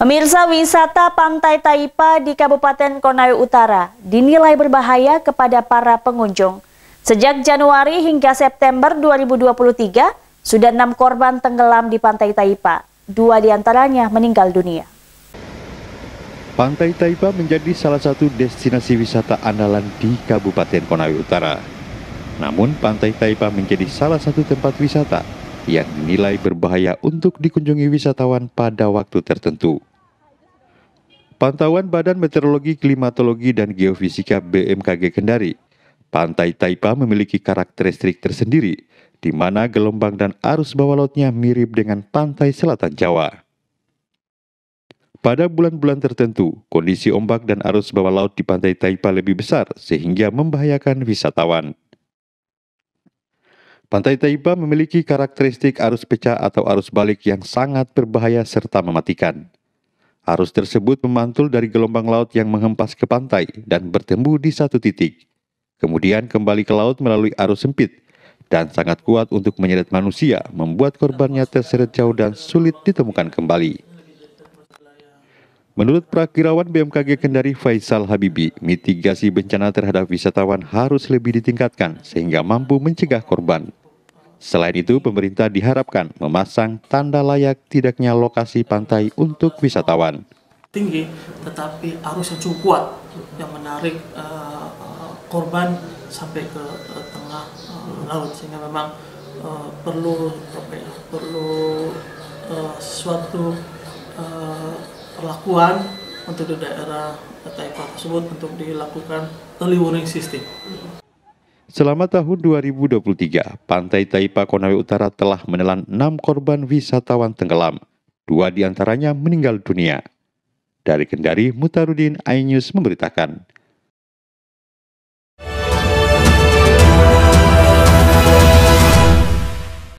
Pemirsa wisata Pantai Taipa di Kabupaten Konawe Utara dinilai berbahaya kepada para pengunjung. Sejak Januari hingga September 2023, sudah enam korban tenggelam di Pantai Taipa. Dua diantaranya meninggal dunia. Pantai Taipa menjadi salah satu destinasi wisata andalan di Kabupaten Konawe Utara. Namun, Pantai Taipa menjadi salah satu tempat wisata yang dinilai berbahaya untuk dikunjungi wisatawan pada waktu tertentu. Pantauan Badan Meteorologi, Klimatologi, dan Geofisika BMKG Kendari, Pantai Taipa memiliki karakteristik tersendiri, di mana gelombang dan arus bawah lautnya mirip dengan pantai selatan Jawa. Pada bulan-bulan tertentu, kondisi ombak dan arus bawah laut di pantai Taipa lebih besar sehingga membahayakan wisatawan. Pantai Taipa memiliki karakteristik arus pecah atau arus balik yang sangat berbahaya serta mematikan. Arus tersebut memantul dari gelombang laut yang menghempas ke pantai dan bertemu di satu titik. Kemudian kembali ke laut melalui arus sempit dan sangat kuat untuk menyeret manusia, membuat korbannya terseret jauh dan sulit ditemukan kembali. Menurut prakirawan BMKG Kendari Faisal Habibi, mitigasi bencana terhadap wisatawan harus lebih ditingkatkan sehingga mampu mencegah korban. Selain itu, pemerintah diharapkan memasang tanda layak tidaknya lokasi pantai untuk wisatawan. Tinggi, tetapi arus yang cukup kuat yang menarik uh, korban sampai ke uh, tengah uh, laut sehingga memang uh, perlu apa ya, perlu uh, suatu uh, perlakuan untuk di daerah Taipa tersebut untuk dilakukan early warning system. Selama tahun 2023, Pantai Taipa Konawe Utara telah menelan enam korban wisatawan tenggelam. Dua diantaranya meninggal dunia. Dari Kendari, Mutarudin iNews memberitakan.